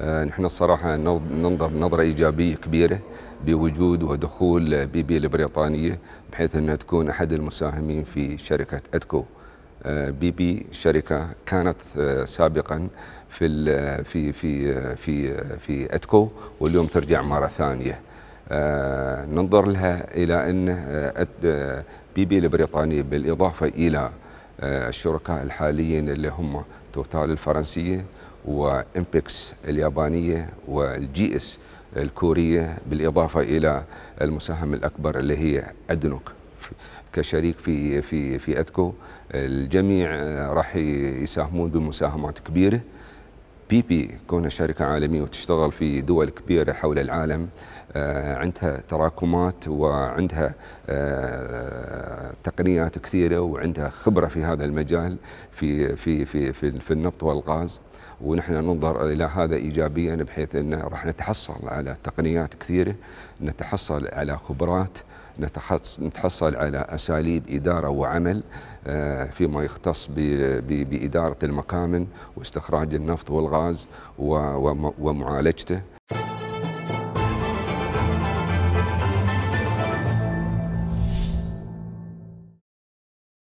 آه، نحن الصراحة ننظر نظرة إيجابية كبيرة بوجود ودخول بي بي البريطانية بحيث أنها تكون أحد المساهمين في شركة أدكو آه، بي شركة كانت آه، سابقا في في في في في أدكو واليوم ترجع مرة ثانية ننظر لها إلى أن بي البريطانية بالإضافة إلى الشركاء الحاليين اللي هم توتال الفرنسية وإمبكس اليابانية والجي اس الكورية بالإضافة إلى المساهم الأكبر اللي هي أدنوك كشريك في في في ادكو الجميع آه، راح يساهمون بمساهمات كبيره بي بي كونها شركة عالمية وتشتغل في دول كبيرة حول العالم آه، عندها تراكمات وعندها آه، تقنيات كثيرة وعندها خبرة في هذا المجال في في في في, في النفط والغاز ونحن ننظر الى هذا ايجابيا بحيث انه راح نتحصل على تقنيات كثيره، نتحصل على خبرات نتحصل على أساليب إدارة وعمل آه، فيما يختص بإدارة المكامن واستخراج النفط والغاز ومعالجته